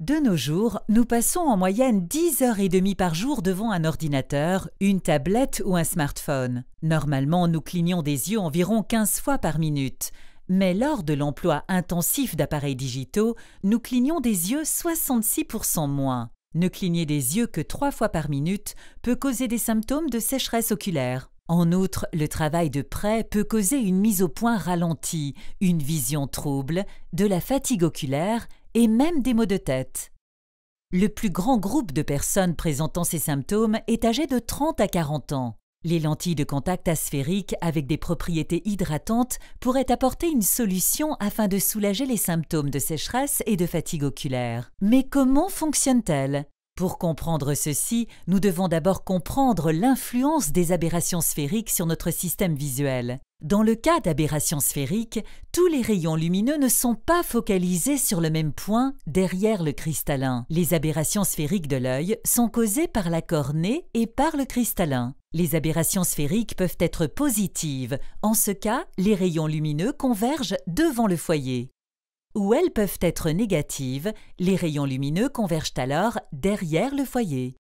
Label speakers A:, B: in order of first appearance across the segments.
A: De nos jours, nous passons en moyenne 10 heures et demie par jour devant un ordinateur, une tablette ou un smartphone. Normalement, nous clignons des yeux environ 15 fois par minute. Mais lors de l'emploi intensif d'appareils digitaux, nous clignons des yeux 66% moins. Ne cligner des yeux que 3 fois par minute peut causer des symptômes de sécheresse oculaire. En outre, le travail de près peut causer une mise au point ralentie, une vision trouble, de la fatigue oculaire et même des maux de tête. Le plus grand groupe de personnes présentant ces symptômes est âgé de 30 à 40 ans. Les lentilles de contact asphériques avec des propriétés hydratantes pourraient apporter une solution afin de soulager les symptômes de sécheresse et de fatigue oculaire. Mais comment fonctionnent-elles Pour comprendre ceci, nous devons d'abord comprendre l'influence des aberrations sphériques sur notre système visuel. Dans le cas d'aberrations sphériques, tous les rayons lumineux ne sont pas focalisés sur le même point derrière le cristallin. Les aberrations sphériques de l'œil sont causées par la cornée et par le cristallin. Les aberrations sphériques peuvent être positives, en ce cas les rayons lumineux convergent devant le foyer. Ou elles peuvent être négatives, les rayons lumineux convergent alors derrière le foyer.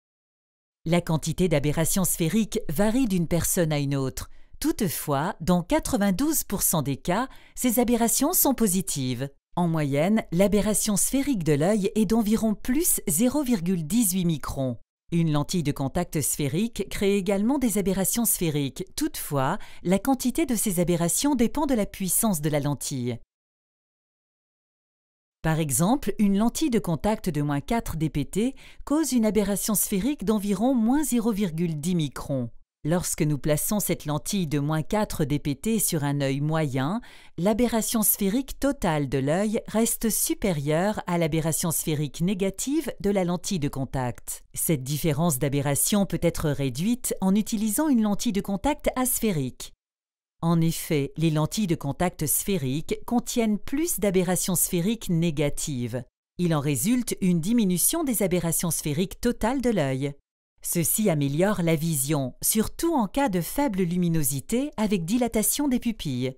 A: La quantité d'aberrations sphériques varie d'une personne à une autre. Toutefois, dans 92% des cas, ces aberrations sont positives. En moyenne, l'aberration sphérique de l'œil est d'environ plus 0,18 microns. Une lentille de contact sphérique crée également des aberrations sphériques. Toutefois, la quantité de ces aberrations dépend de la puissance de la lentille. Par exemple, une lentille de contact de moins 4 dpt cause une aberration sphérique d'environ moins 0,10 microns. Lorsque nous plaçons cette lentille de moins 4 dpt sur un œil moyen, l'aberration sphérique totale de l'œil reste supérieure à l'aberration sphérique négative de la lentille de contact. Cette différence d'aberration peut être réduite en utilisant une lentille de contact asphérique. En effet, les lentilles de contact sphériques contiennent plus d'aberrations sphériques négatives. Il en résulte une diminution des aberrations sphériques totales de l'œil. Ceci améliore la vision, surtout en cas de faible luminosité avec dilatation des pupilles.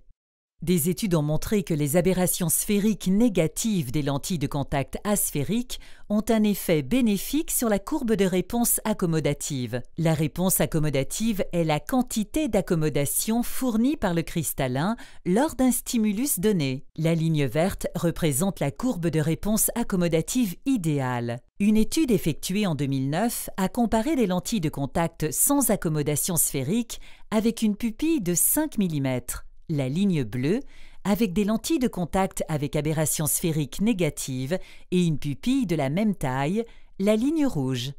A: Des études ont montré que les aberrations sphériques négatives des lentilles de contact asphériques ont un effet bénéfique sur la courbe de réponse accommodative. La réponse accommodative est la quantité d'accommodation fournie par le cristallin lors d'un stimulus donné. La ligne verte représente la courbe de réponse accommodative idéale. Une étude effectuée en 2009 a comparé des lentilles de contact sans accommodation sphérique avec une pupille de 5 mm, la ligne bleue, avec des lentilles de contact avec aberration sphérique négative et une pupille de la même taille, la ligne rouge.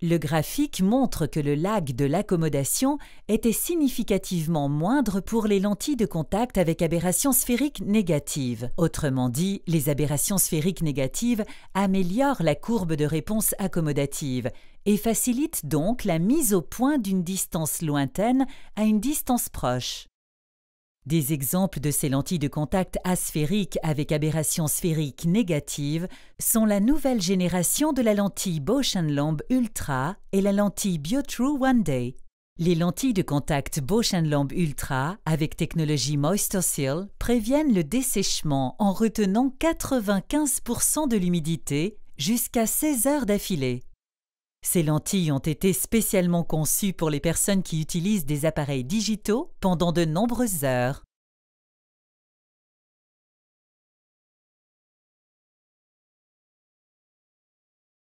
A: Le graphique montre que le lag de l'accommodation était significativement moindre pour les lentilles de contact avec aberration sphérique négative. Autrement dit, les aberrations sphériques négatives améliorent la courbe de réponse accommodative et facilitent donc la mise au point d'une distance lointaine à une distance proche. Des exemples de ces lentilles de contact asphériques avec aberration sphérique négative sont la nouvelle génération de la lentille Lomb Ultra et la lentille BioTrue One Day. Les lentilles de contact Lomb Ultra avec technologie MoistureSeal préviennent le dessèchement en retenant 95% de l'humidité jusqu'à 16 heures d'affilée. Ces lentilles ont été spécialement conçues pour les personnes qui utilisent des appareils digitaux pendant de nombreuses heures.